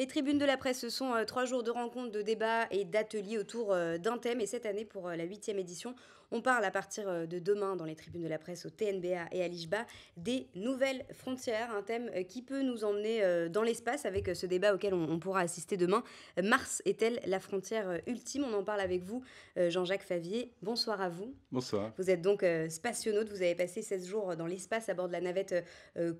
Les tribunes de la presse, ce sont euh, trois jours de rencontres, de débats et d'ateliers autour euh, d'un thème. Et cette année, pour euh, la huitième édition, on parle à partir de demain dans les tribunes de la presse au TNBA et à l'IJBA des nouvelles frontières, un thème qui peut nous emmener dans l'espace avec ce débat auquel on pourra assister demain. Mars est-elle la frontière ultime On en parle avec vous, Jean-Jacques Favier. Bonsoir à vous. Bonsoir. Vous êtes donc spationaute, vous avez passé 16 jours dans l'espace à bord de la navette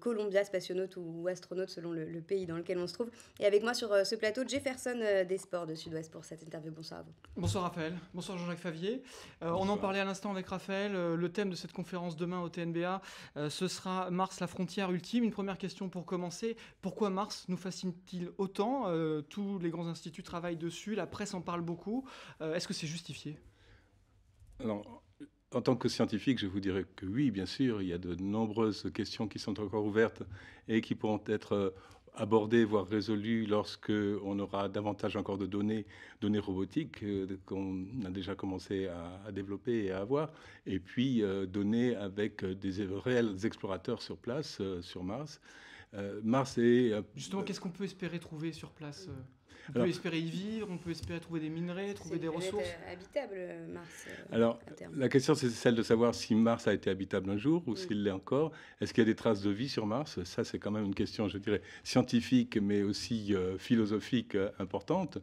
Columbia, spationaute ou astronaute selon le pays dans lequel on se trouve. Et avec moi, sur euh, ce plateau Jefferson euh, des sports de Sud-Ouest pour cette interview. Bonsoir à vous. Bonsoir Raphaël, bonsoir Jean-Jacques Favier. Euh, on en parlait à l'instant avec Raphaël. le thème de cette conférence demain au TNBA, ce sera Mars, la frontière ultime. Une première question pour commencer. Pourquoi Mars nous fascine-t-il autant Tous les grands instituts travaillent dessus, la presse en parle beaucoup. Est-ce que c'est justifié Alors, en tant que scientifique, je vous dirais que oui, bien sûr, il y a de nombreuses questions qui sont encore ouvertes et qui pourront être aborder voire résolu, lorsque on aura davantage encore de données, données robotiques euh, qu'on a déjà commencé à, développer et à avoir, et puis euh, données avec euh, des réels explorateurs sur place, sur Mars. Mars est... Justement, qu'est-ce qu'on peut espérer trouver sur place on peut espérer y vivre, on peut espérer trouver des minerais, trouver des ressources. Euh, habitable, euh, Mars. Euh, Alors, la question, c'est celle de savoir si Mars a été habitable un jour ou mm. s'il l'est encore. Est-ce qu'il y a des traces de vie sur Mars Ça, c'est quand même une question, je dirais, scientifique, mais aussi philosophique importante.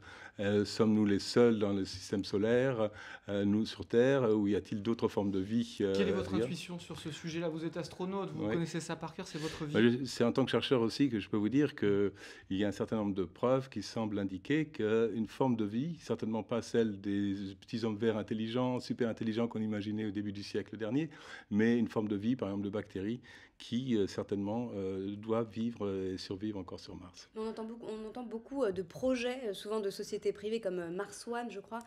Sommes-nous les seuls dans le système solaire, nous sur Terre, ou y a-t-il d'autres formes de vie Quelle est votre intuition sur ce sujet-là Vous êtes astronaute, vous connaissez ça par cœur, c'est votre bah, vie. c'est en tant que chercheur aussi que je peux vous dire qu'il y a un certain nombre de preuves qui semblent indiquer qu'une forme de vie, certainement pas celle des petits hommes verts intelligents, super intelligents qu'on imaginait au début du siècle dernier, mais une forme de vie, par exemple de bactéries, qui euh, certainement euh, doit vivre et survivre encore sur Mars. On entend beaucoup, on entend beaucoup euh, de projets, souvent de sociétés privées comme Mars One, je crois,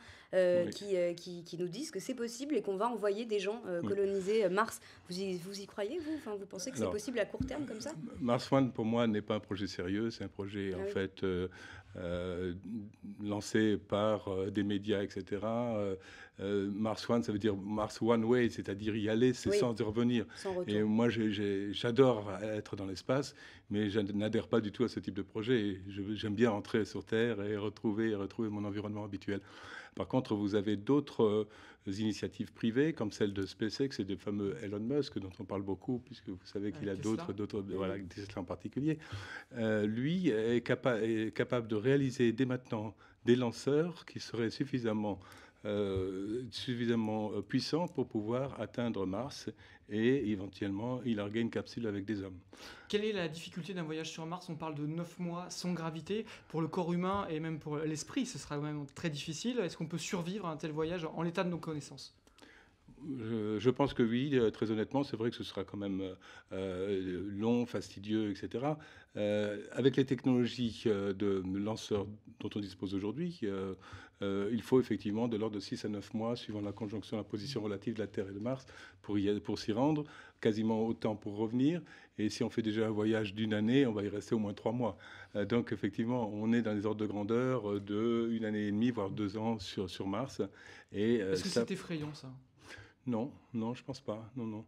qui, qui, nous disent que c'est possible et qu'on va envoyer des gens coloniser Mars. Vous y, vous y croyez, vous enfin, Vous pensez que c'est possible à court terme comme ça Mars One, pour moi, n'est pas un projet sérieux, c'est un projet ah en fait euh, lancé par euh, des médias, etc. Euh, Mars One, ça veut dire Mars One Way, c'est-à-dire y aller, c'est sans y revenir. et moi, j'adore être dans l'espace, mais je n'adhère pas du tout à ce type de projet. J'aime bien rentrer sur Terre et retrouver, retrouver mon environnement habituel. Par contre, vous avez d'autres initiatives privées, comme celle de SpaceX et de fameux Elon Musk, dont on parle beaucoup, puisque vous savez qu'il a d'autres, d'autres, voilà, Tesla en particulier. lui est, capable est capable de réaliser dès maintenant des lanceurs qui seraient suffisamment, euh, euh, puissants pour pouvoir atteindre Mars et éventuellement y larguer une capsule avec des hommes. Quelle est la difficulté d'un voyage sur Mars On parle de 9 mois sans gravité. Pour le corps humain et même pour l'esprit, ce sera quand même très difficile. Est-ce qu'on peut survivre à un tel voyage en l'état de nos connaissances je pense que oui, euh, très honnêtement, c'est vrai que ce sera quand même euh, euh, long, fastidieux, etc. avec les technologies de lanceurs dont on dispose aujourd'hui, il faut effectivement de l'ordre de 6 à 9 mois, suivant la conjonction, la position relative de la Terre et de Mars, pour, y, pour s'y rendre, quasiment autant pour revenir. Et si on fait déjà un voyage d'une année, on va y rester au moins 3 mois. donc effectivement, on est dans les ordres de grandeur d'une année et demie, voire deux ans sur, sur Mars. Et, Est-ce que c'est effrayant ça non, non, je pense pas. Non, non.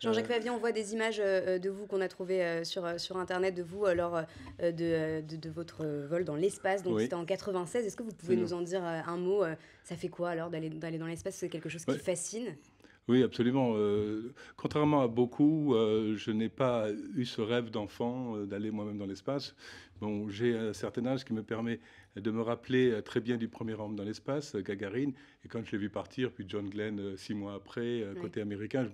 Jean-Jacques euh, Favier, on voit des images euh, euh, de vous qu'on a trouvées sur, sur Internet, de vous lors de, votre vol dans l'espace. Donc c'était en 96. Est-ce que vous pouvez nous en dire un mot Ça fait quoi alors d'aller dans l'espace C'est quelque chose qui fascine oui, absolument. Euh, contrairement à beaucoup, euh, je n'ai pas eu ce rêve d'enfant euh, d'aller moi-même dans l'espace. Bon, j'ai un certain âge qui me permet de me rappeler très bien du premier homme dans l'espace, Gagarine. Et quand je l'ai vu partir, puis John Glenn six mois après, côté américain,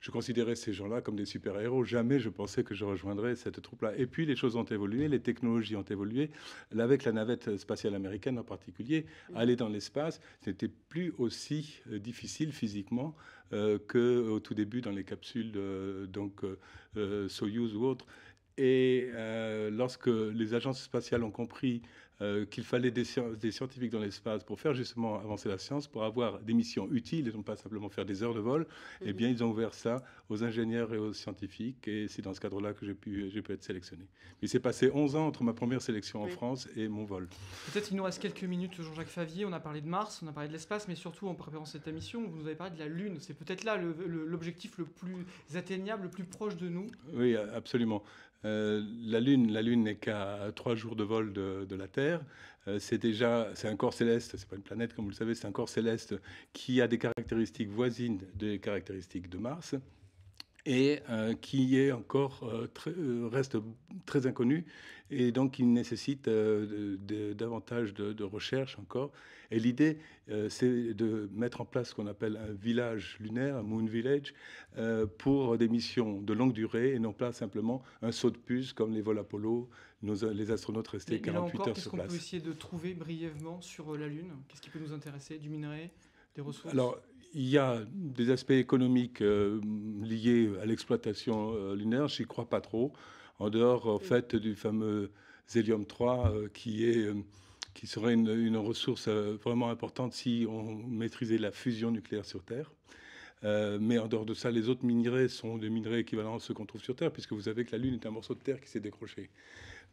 je considérais ces gens-là comme des super-héros. Jamais je pensais que je rejoindrais cette troupe-là. Et puis les choses ont évolué, les technologies ont évolué. avec la navette spatiale américaine en particulier, aller dans l'espace, c'était plus aussi euh, difficile physiquement euh, qu'au tout début dans les capsules euh, donc Soyuz ou autres. Et euh, lorsque les agences spatiales ont compris euh, qu'il fallait des, scientifiques dans l'espace pour faire justement avancer la science, pour avoir des missions utiles et non pas simplement faire des heures de vol, eh mhm. bien, ils ont ouvert ça aux ingénieurs et aux scientifiques. Et c'est dans ce cadre-là que j'ai pu, pu, être sélectionné. Mais s'est passé 11 ans entre ma première sélection en France et mon vol. Peut-être qu'il nous reste quelques minutes, Jean-Jacques Favier. On a parlé de Mars, on a parlé de l'espace, mais surtout en préparant cette émission, vous nous avez parlé de la Lune. C'est peut-être là l'objectif le plus atteignable, le plus proche de nous. Oui, absolument. Euh, la Lune, la Lune n'est qu'à trois jours de vol de, la Terre. Euh, c'est déjà, c'est un corps céleste. C'est pas une planète, comme vous le savez. C'est un corps céleste qui a des caractéristiques voisines des caractéristiques de Mars et euh, qui est encore euh, très, euh, reste très inconnu et donc il nécessite davantage de, de, recherche encore. Et l'idée, c'est de mettre en place ce qu'on appelle un village lunaire, un moon village, pour des missions de longue durée et non pas simplement un saut de puce comme les vols Apollo, les astronautes restés 48 heures sur place. Qu'est-ce qu'on peut essayer de trouver brièvement sur la Lune Qu'est-ce qui peut nous intéresser Du minerai alors, il y a des aspects économiques euh, liés à l'exploitation euh, lunaire, j'y crois pas trop, en dehors en fait du fameux zélium 3 euh, qui est qui serait une, une ressource vraiment importante si on maîtrisait la fusion nucléaire sur Terre. mais en dehors de ça, les autres minerais sont des minerais équivalents à ceux qu'on trouve sur Terre, puisque vous savez que la Lune est un morceau de Terre qui s'est décroché.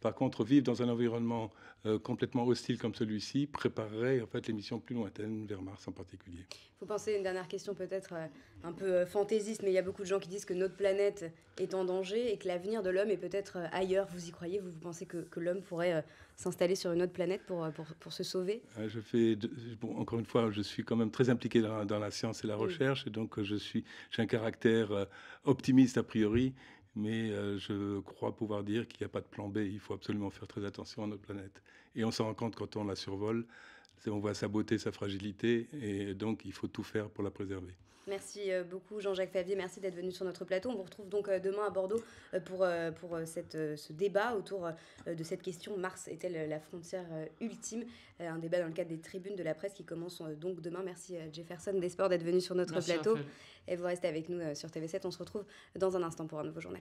Par contre, vivre dans un environnement euh, complètement hostile comme celui-ci préparerait en fait les missions plus lointaines vers Mars en particulier. Vous pensez, une dernière question peut-être euh, un peu euh, fantaisiste, mais il y a beaucoup de gens qui disent que notre planète est en danger et que l'avenir de l'homme est peut-être ailleurs. Vous y croyez Vous, vous pensez que, l'homme pourrait s'installer sur une autre planète pour, pour, se sauver Je fais encore une fois, je suis quand même très impliqué dans, la science et la recherche, et donc je suis j'ai un caractère optimiste a priori mais euh, je crois pouvoir dire qu'il n'y a pas de plan B. Il faut absolument faire très attention à notre planète. Et on s'en rend compte quand on la survole on voit sa beauté, sa fragilité, et donc il faut tout faire pour la préserver. Merci euh, beaucoup Jean-Jacques Favier, merci d'être venu sur notre plateau. On vous retrouve donc euh, demain à Bordeaux euh, pour, pour ce débat autour de cette question Mars est-elle la frontière ultime Un débat dans le cadre des tribunes de la presse qui commence donc demain. Merci Jefferson D'espoir d'être venu sur notre plateau. Et vous restez avec nous sur TV7. On se retrouve dans un instant pour un nouveau journal.